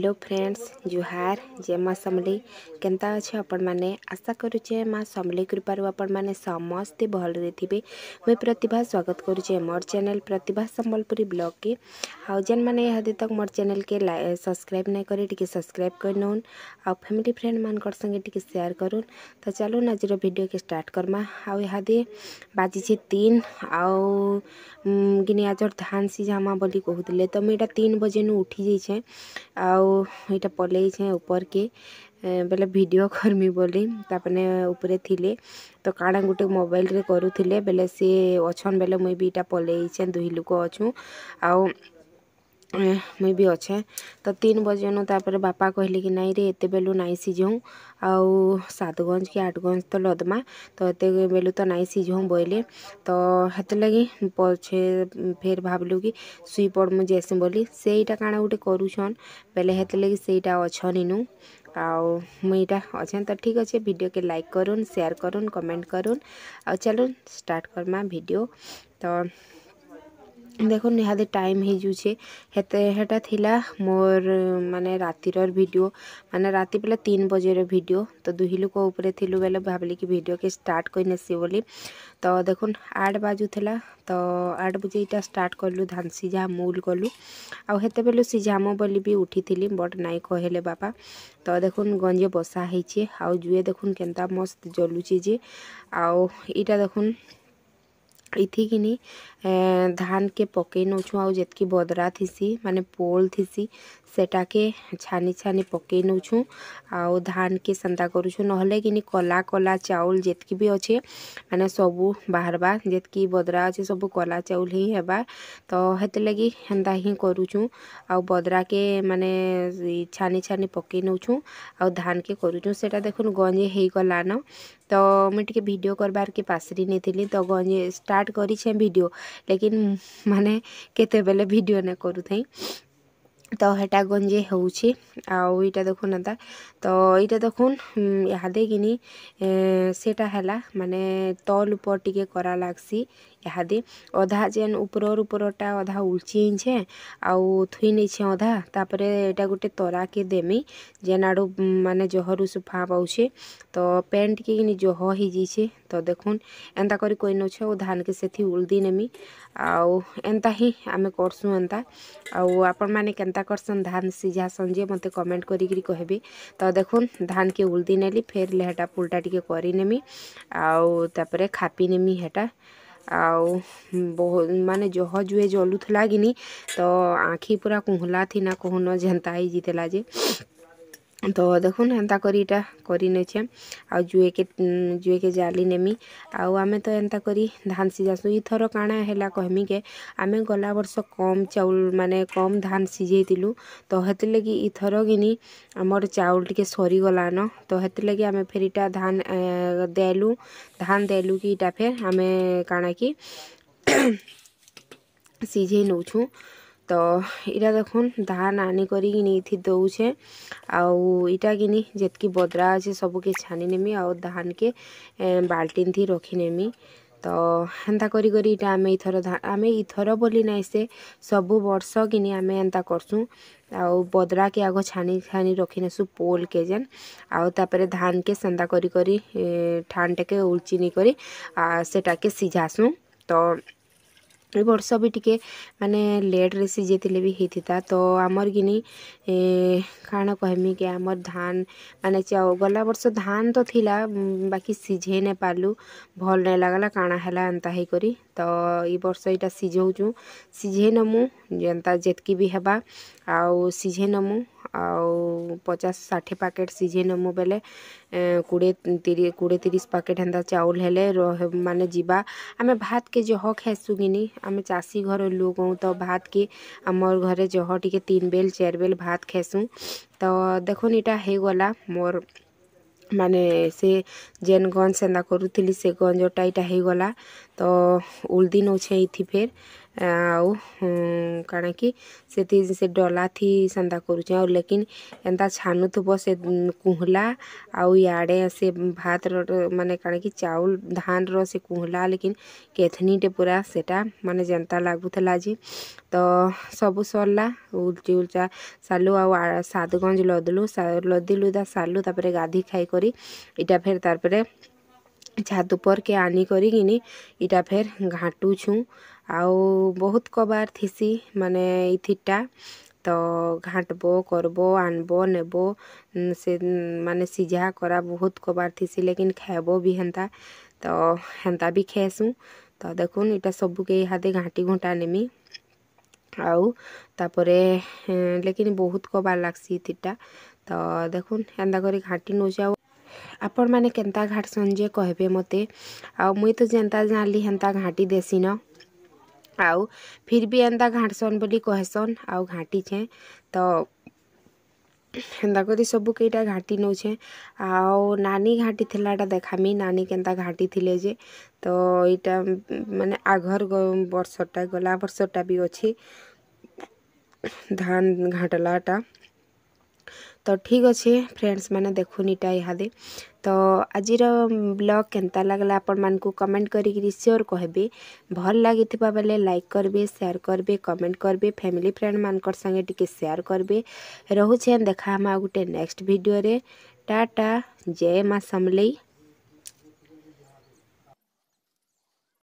hello friends जुहार जय माँ समली केन्ता अच्छे आपण मैंने आशा करुचे माँ समली कृपार आपण मैंने समस्ते भल थे मुई प्रतिभा स्वागत करुचे मोर चैनल प्रतिभा सम्बलपुरी ब्लग के आउ जेन मैंने यदि तक मोर चैनल के सब्सक्राइब नहीं करी सब्सक्राइब कर नौन आउ फैमिली फ्रेंड मान संगे टी सेयार करूँ तो चलून आज भिड के स्टार्ट करमा आउ यदि बाजिचे तीन आउ गिनियाजर धान सीझामा बोली कहते तो मुझे तीन बजे नु उठी जाइए आउ ଇଟା ପଲେଇଛେଁ ଉପର୍କେ ବେଲେ ଭିଡ଼ିଓ କର୍ମି ବୋଲି ତାମାନେ ଉପରେ ଥିଲେ ତ କାଣା ଗୁଟେ ମୋବାଇଲ୍ରେ କରୁଥିଲେ ବେଲେ ସିଏ ଅଛନ୍ ବେଲେ ମୁଇଁ ବି ଇଟା ପଲେଇଛେଁ ଦୁହି ଲୁକ ଅଛୁଁ ଆଉ ମୁଇଁ ବି ଅଛେ ତ ତିନ୍ ବଜେନୁ ତାପରେ ବାପା କହିଲେ କି ନାଇଁରେ ଏତେ ବେଲୁ ନାଇଁ ସିଝଉଁ ଆଉ ସାତ୍ଗଞ୍ଜ କି ଆଠଗଞ୍ଜ ତ ଲଦ୍ମା ତ ଏତେ ବେଲୁ ତ ନାଇଁ ସିଝଉଁ ବୋଇଲେ ତ ହେଥିର୍ଲାଗି ପଛେ ଫେର୍ ଭାବ୍ଲୁ କି ଶୁଇ ପଡ଼୍ମୁ ଯେସି ବୋଲି ସେଇଟା କାଣା ଗୁଟେ କରୁଛନ୍ ବେଲେ ହେଥିର୍ଲାଗି ସେଇଟା ଅଛନ୍ ଇନୁ ଆଉ ମୁଇଁ ଇଟା ଅଛେଁ ତ ଠିକ୍ ଅଛେ ଭିଡ଼ିଓକେ ଲାଇକ୍ କରୁନ୍ ସେୟାର୍ କରୁନ୍ କମେଣ୍ଟ୍ କରୁନ୍ ଆଉ ଚାଲୁନ୍ ଷ୍ଟାର୍ଟ୍ କର୍ମା ଭିଡ଼ିଓ ତ দেখুନ୍ ଇହାଦେ ଟାଇମ୍ ହେଇଯାଉଛେ ହେତେ ହେଟା ଥିଲା ମୋର୍ ମାନେ ରାତିରର୍ ଭିଡ଼ିଓ ମାନେ ରାତି ବେଲେ ତିନ୍ ବଜେର ଭିଡ଼ିଓ ତ ଦୁହି ଲୋକ ଉପରେ ଥିଲୁ ବେଲେ ଭାବିଲି କି ଭିଡ଼ିଓକେ ଷ୍ଟାର୍ଟ କରିନେସି ବୋଲି ତ ଦେଖୁନ୍ ଆଠ୍ ବାଜୁଥିଲା ତ ଆଠ୍ ବଜେ ଇଟା ଷ୍ଟାର୍ଟ କଲୁ ଧାନ୍ ସିଝା ମୁଲ୍ କଲୁ ଆଉ ହେତେବେଲୁ ସିଝାମ ବୋଲି ବି ଉଠିଥିଲି ବଟ୍ ନାଇଁ କହିଲେ ବାପା ତ ଦେଖୁନ୍ ଗଞ୍ଜେ ବସା ହେଇଛେ ଆଉ ଜୁଏ ଦେଖୁନ୍ କେନ୍ତା ମସ୍ତ ଜଲୁଛେ ଯେ ଆଉ ଇଟା ଦେଖୁନ୍ इथिकिनी धान के पकई नौ छु आ जितकी बदरा थीसी माने पोल थीसी सेटा के छानी छानी पके नौछूँ आउ धान के संता करूँ ना कि कला कला चाउल जितकी भी अच्छे मैंने सब बाहर बा, जितकी बदरा अच्छे सब कला चाउल ही हेबा तो हेती लगी हेन्ता ही करूँ आउ बदरा के मैंने छानी छानी पके नौछूँ आउ धान के करूँ से देख गंजे हो गला न तो मुझे भिड करबार के पासरी नहीं तो गंजे स्टार्ट करीडियो लेकिन मानने के भिड ना करू थी ତ ହେଟା ଗଞ୍ଜେ ହେଉଛି ଆଉ ଏଇଟା ଦେଖୁନ୍ ଏନ୍ତା ତ ଏଇଟା ଦେଖୁନ୍ ଇହାଦେ କିନି ସେଟା ହେଲା ମାନେ ତଲ୍ ଉପର୍ ଟିକେ କରା ଲାଗ୍ସି ଇହାଦି ଅଧା ଯେନ୍ ଉପରର୍ ଉପରଟା ଅଧା ଉଲ୍ଚି ହେଇଛେ ଆଉ ଥୁଇ ନେଇଛେ ଅଧା ତାପରେ ଏଇଟା ଗୋଟେ ତରାକେ ଦେମି ଯେନ୍ ଆଡ଼ୁ ମାନେ ଜହରୁ ସୁଫା ପାଉଛେ ତ ପେନ୍ ଟିକେ କିନି ଜହ ହେଇଯାଇଛେ ତ ଦେଖୁନ୍ ଏନ୍ତା କରି କହି ନଉଛେ ଆଉ ଧାନ୍କେ ସେଥି ଉଲ୍ଦି ନେମି ଆଉ ଏନ୍ତା ହିଁ ଆମେ କର୍ସୁଁ ଏନ୍ତା ଆଉ ଆପଣମାନେ କେନ୍ତା କର୍ସନ୍ ଧାନ୍ ସିଝାସନ୍ ଯେ ମୋତେ କମେଣ୍ଟ କରିକିରି କହିବେ ତ ଦେଖୁନ୍ ଧାନ୍କେ ଉଲ୍ଦି ନେଲି ଫେର୍ ହେଟା ପୁଲ୍ଟା ଟିକେ କରିନେମି ଆଉ ତାପରେ ଖାପି ନେମି ହେଟା ଆଉ ମାନେ ଜହ ଜୁହେ ଜଲୁଥିଲା କିନି ତ ଆଖି ପୁରା କୁହୁଁଲା ଥିନା କୁହୁନ ଯେନ୍ତା ହେଇଯାଇଥିଲା ଯେ তো দেখুন ହେନ୍ତା କରି ଇଟା କରିନେଛେ ଆଉ ଜୁଏକେ ଜୁଏକେ ଜାଲି ନେମି ଆଉ ଆମେ ତ ଏନ୍ତା କରି ଧାନ ସିଝାସୁଁ ଇଥର କାଣା ହେଲା କହମି କେ ଆମେ ଗଲା ବର୍ଷ କମ୍ ଚାଉଳ ମାନେ କମ୍ ଧାନ ସିଝେଇଥିଲୁ ତ ହେଥିର୍ଲାଗି ଇଥର କିନି ଆମର ଚାଉଳ ଟିକେ ସରିଗଲାନ ତ ହେଥିର୍ଲାଗି ଆମେ ଫେର୍ ଇଟା ଧାନ ଦେଲୁ ଧାନ ଦେଲୁ କି ଇଟା ଫେର୍ ଆମେ କାଣା କି ସିଝେଇ ନେଉଛୁଁ ତ ଇଟା ଦେଖୁନ୍ ଧାନ୍ ଆନିକରିକି ନେଇଥି ଦଉଛେ ଆଉ ଇଟା କିନି ଯେତ୍କି ବଦ୍ରା ଅଛେ ସବୁକେ ଛାନି ନେମି ଆଉ ଧାନ୍କେ ବାଲ୍ଟିନ୍ଥି ରଖିନେମି ତ ହେନ୍ତା କରି କରି ଇଟା ଆମେ ଇଥର ଆମେ ଇଥର ବୋଲି ନାଇଁ ସେ ସବୁ ବର୍ଷ କିନି ଆମେ ଏନ୍ତା କର୍ସୁଁ ଆଉ ବଦ୍ରାକେ ଆଗ ଛାନି ଛାନି ରଖିନେସୁଁ ପୋଲ୍କେ ଯେନ୍ ଆଉ ତାପରେ ଧାନ୍କେ ସେନ୍ତା କରି କରି ଠାନ୍ଟାକେ ଉଲ୍ଚିନି କରି ସେଟାକେ ସିଝାସୁଁ ତ ଏ ବର୍ଷ ବି ଟିକେ ମାନେ ଲେଟ୍ରେ ସିଝେଇଥିଲେ ବି ହେଇଥିତା ତ ଆମର କିନି କାଣା କହିମି କି ଆମର ଧାନ ମାନେ ଚାଉ ଗଲା ବର୍ଷ ଧାନ ତ ଥିଲା ବାକି ସିଝେଇ ନାଇଁ ପାରିଲୁ ଭଲ୍ ନାଇଁ ଲାଗ୍ଲା କାଣା ହେଲା ଏନ୍ତା ହେଇକରି ତ ଇ ବର୍ଷ ଇଟା ସିଝଉଚୁଁ ସିଝେଇ ନମୁ ଯେନ୍ତା ଯେତ୍କି ବି ହେବା ଆଉ ସିଝେଇ ନମୁ ଆଉ ପଚାଶ ଷାଠିଏ ପ୍ୟାକେଟ୍ ସିଝେଇ ନେମୁ ବେଲେ କୋଡ଼ିଏ ତିରିଶ କୋଡ଼ିଏ ତିରିଶ ପ୍ୟାକେଟ୍ ହେନ୍ତା ଚାଉଲ୍ ହେଲେ ମାନେ ଯିବା ଆମେ ଭାତ୍କେ ଜହ ଖାଏସୁଁ କିନି ଆମେ ଚାଷୀ ଘର ଲୋକ୍ ହଉଁ ତ ଭାତ୍କେ ଆମର୍ ଘରେ ଜହ ଟିକେ ତିନ୍ ବେଲ୍ ଚାର୍ ବେଲ୍ ଭାତ୍ ଖାଏସୁଁ ତ ଦେଖୁନ୍ ଇଟା ହେଇଗଲା ମୋର୍ ମାନେ ସେ ଯେନ୍ ଗଞ୍ଜ ସେନ୍ତା କରୁଥିଲି ସେ ଗଞ୍ଜଟା ଇଟା ହେଇଗଲା ତ ଉଲ୍ଦି ନଉଛେ ଇଥି ଫେର୍ ଆଉ କାଣା କି ସେଥି ସେ ଡଲାଥି ସେନ୍ତା କରୁଛେଁ ଆଉ ଲେକିନ୍ ଏନ୍ତା ଛାନୁଥିବ ସେ କୁହୁଲା ଆଉ ଇଆଡ଼େ ସେ ଭାତ୍ର ମାନେ କାଣା କି ଚାଉଲ୍ ଧାନ୍ର ସେ କୁହୁଲା ଲେକିନ୍ କେଥନିଟେ ପୁରା ସେଟା ମାନେ ଯେନ୍ତା ଲାଗୁଥିଲା ଯେ ତ ସବୁ ସରିଲା ଉଲ୍ଚି ଉଲ୍ଚା ସାଲୁ ଆଉ ସାତଗଞ୍ଜ ଲଦିଲୁ ଲଦି ଲୁଦା ସାରଲୁ ତାପରେ ଗାଧି ଖାଇକରି ଇଟା ଫେର୍ ତାପରେ ଛାତ୍ ଉପର୍କେ ଆନିକରିକିନି ଇଟା ଫେର୍ ଘାଣ୍ଟୁଛୁଁ ଆଉ ବହୁତ୍ କବାର୍ ଥିସି ମାନେ ଇଥିର୍ଟା ତ ଘାଣ୍ଟ୍ବ କର୍ବ ଆନ୍ବ ନେବ ସେ ମାନେ ସିଝା କରା ବହୁତ୍ କବାର୍ ଥିସି ଲେକିନ୍ ଖାଏବ ବି ହେନ୍ତା ତ ହେନ୍ତା ବି ଖାଏସୁଁ ତ ଦେଖୁନ୍ ଇଟା ସବୁକେ ଇହାଦେ ଘାଣ୍ଟି ଘୁଣ୍ଟା ନେମି ଆଉ ତାପରେ ଲେକିନ୍ ବହୁତ୍ କବାର୍ ଲାଗ୍ସି ଇଥିର୍ଟା ତ ଦେଖୁନ୍ ଏନ୍ତା କରି ଘାଣ୍ଟି ନଉଛେ ଆଉ ଆପଣମାନେ କେନ୍ତା ଘାଟସନ୍ ଯେ କହିବେ ମୋତେ ଆଉ ମୁଇଁ ତ ଯେନ୍ତା ଜାଣିଲି ହେନ୍ତା ଘାଣ୍ଟି ଦେସିନ ଆଉ ଫିର୍ ବି ଏନ୍ତା ଘାଣ୍ଟସନ୍ ବୋଲି କହେସନ୍ ଆଉ ଘାଣ୍ଟିଛେଁ ତ ହେନ୍ତା କରି ସବୁ କେଇଟା ଘାଣ୍ଟି ନଉଛେଁ ଆଉ ନାନୀ ଘାଣ୍ଟି ଥିଲାଟା ଦେଖାମି ନାନୀ କେନ୍ତା ଘାଣ୍ଟି ଥିଲେ ଯେ ତ ଇଟା ମାନେ ଆଘର ବର୍ଷଟା ଗଲା ବର୍ଷଟା ବି ଅଛି ଧାନ ଘାଣ୍ଟଲାଟା ତ ଠିକ୍ ଅଛେ ଫ୍ରେଣ୍ଡସ୍ମାନେ ଦେଖୁନ୍ ଇଟା ଇହାଦେ ତ ଆଜିର ବ୍ଲଗ୍ କେନ୍ତା ଲାଗ୍ଲା ଆପଣମାନଙ୍କୁ କମେଣ୍ଟ କରିକିରି ସିଓର୍ କହେବେ ଭଲ୍ ଲାଗିଥିବା ବେଲେ ଲାଇକ୍ କର୍ବେ ସେୟାର୍ କର୍ବେ କମେଣ୍ଟ କର୍ବେ ଫ୍ୟାମିଲି ଫ୍ରେଣ୍ଡମାନଙ୍କର ସାଙ୍ଗେ ଟିକେ ସେୟାର୍ କର୍ବେ ରହୁଛେନ୍ ଦେଖା ହେମା ଆଉ ଗୋଟେ ନେକ୍ସଟ ଭିଡ଼ିଓରେ ଟାଟା ଜୟ ମା ସମଲେଇ